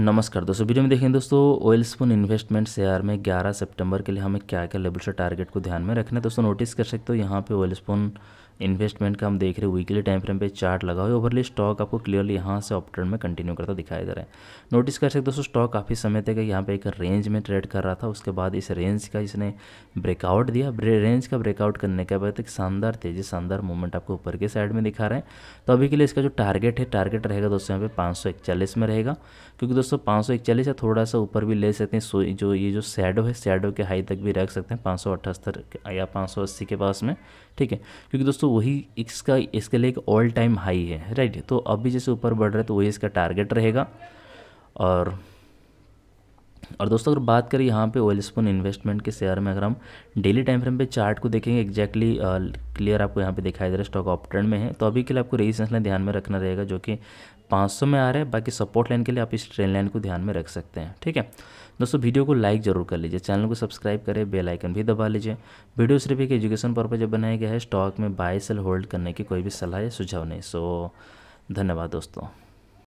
नमस्कार दोस्तों वीडियो में देखें दोस्तों ऑयल स्पून इन्वेस्टमेंट शेयर में 11 सितंबर के लिए हमें क्या क्या लेवल से टारगेट को ध्यान में रखना है दोस्तों नोटिस कर सकते हो यहाँ पे ऑयल स्पून इन्वेस्टमेंट का हम देख रहे हैं वीकली टाइम फ्रेम पे चार्ट लगा हुआ है ओवरली स्टॉक आपको क्लियरली यहाँ से अप में कंटिन्यू करता दिखाई दे रहा है नोटिस कर सकते दोस्तों स्टॉक काफ़ी समय तक यहाँ पे एक रेंज में ट्रेड कर रहा था उसके बाद इस रेंज का इसने ब्रेकआउट दिया रेंज का ब्रेकआउट करने के बाद एक शानदार तेजी शानदार मूवमेंट आपको ऊपर के साइड में दिखा रहे हैं तो अभी के लिए इसका जो टारगेट है टारगेट रहेगा दोस्तों यहाँ पे पाँच में रहेगा क्योंकि दोस्तों पाँच या थोड़ा सा ऊपर भी ले सकते हैं जो ये जो सैडो है सैडो के हाई तक भी रख सकते हैं पाँच या पाँच के पास में ठीक है क्योंकि दोस्तों दोस्तों वही इसका इसके लिए एक ऑल टाइम हाई है राइट तो अभी जैसे ऊपर बढ़ रहा है तो वही इसका टारगेट रहेगा और और दोस्तों अगर बात करें यहाँ पे ऑयल स्पून इन्वेस्टमेंट के शेयर में अगर हम डेली टाइम फ्रेम पे चार्ट को देखेंगे exactly, क्लियर uh, आपको यहाँ पे दिखाई दे रहा है स्टॉक ऑप ट्रेंड में है तो अभी के लिए आपको रेजिस्टेंस लाइन ध्यान में रखना रहेगा जो कि 500 में आ रहा है बाकी सपोर्ट लाइन के लिए आप इस ट्रेन लाइन को ध्यान में रख सकते हैं ठीक है दोस्तों वीडियो को लाइक जरूर कर लीजिए चैनल को सब्सक्राइब करें बेल आइकन भी दबा लीजिए वीडियो सिर्फ एक एजुकेशन पर्पज जब बनाया गया है स्टॉक में बाय सेल होल्ड करने की कोई भी सलाह या सुझाव नहीं सो धन्यवाद दोस्तों